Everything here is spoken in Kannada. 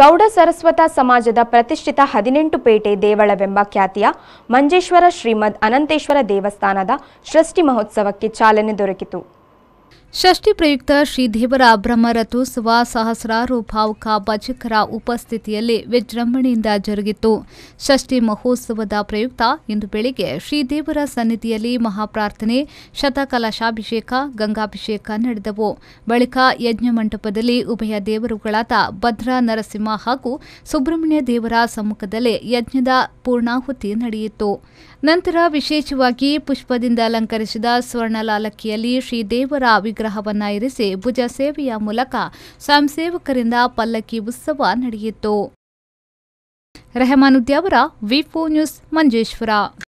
ಗೌಡ ಸರಸ್ವತ ಸಮಾಜದ ಪ್ರತಿಷ್ಠಿತ ಹದಿನೆಂಟು ಪೇಟೆ ದೇವಳವೆಂಬ ಖ್ಯಾತಿಯ ಮಂಜೇಶ್ವರ ಶ್ರೀಮದ್ ಅನಂತೇಶ್ವರ ದೇವಸ್ಥಾನದ ಸೃಷ್ಟಿ ಮಹೋತ್ಸವಕ್ಕೆ ಚಾಲನೆ ದೊರಕಿತು ಷಷ್ಠಿ ಪ್ರಯುಕ್ತ ಶ್ರೀ ದೇವರ ಬ್ರಹ್ಮರಥೋತ್ಸವ ಸಹಸ್ರಾರು ಭಾವುಕ ಭಜಕರ ಉಪಸ್ಥಿತಿಯಲ್ಲಿ ವಿಜೃಂಭಣೆಯಿಂದ ಜರುಗಿತು ಷಷ್ಠಿ ಮಹೋತ್ಸವದ ಪ್ರಯುಕ್ತ ಇಂದು ಬೆಳಿಗ್ಗೆ ಶ್ರೀದೇವರ ಸನ್ನಿಧಿಯಲ್ಲಿ ಮಹಾಪ್ರಾರ್ಥನೆ ಶತಕಲಶಾಭಿಷೇಕ ಗಂಗಾಭಿಷೇಕ ನಡೆದವು ಬಳಿಕ ಯಜ್ಞ ಮಂಟಪದಲ್ಲಿ ಉಭಯ ದೇವರುಗಳಾದ ಭದ್ರ ನರಸಿಂಹ ಹಾಗೂ ಸುಬ್ರಹ್ಮಣ್ಯ ದೇವರ ಸಮ್ಮುಖದಲ್ಲಿ ಯಜ್ಞದ ಪೂರ್ಣಾಹುತಿ ನಡೆಯಿತು ನಂತರ ವಿಶೇಷವಾಗಿ ಪುಷ್ಪದಿಂದ ಅಲಂಕರಿಸಿದ ಸ್ವರ್ಣಲಾಲಕ್ಕಿಯಲ್ಲಿ ಶ್ರೀದೇವರ ವಿಗ್ರಹ ವಿಗ್ರಹವನ್ನು ಇರಿಸಿ ಭುಜ ಸೇವೆಯ ಮೂಲಕ ಸ್ವಯಂ ಸೇವಕರಿಂದ ಪಲ್ಲಕ್ಕಿ ಉತ್ಸವ ನಡೆಯಿತು ರೆಹಮಾನುದ್ದಿ ಅವರ ವಿಫೋ ನ್ಯೂಸ್ ಮಂಜೇಶ್ವರ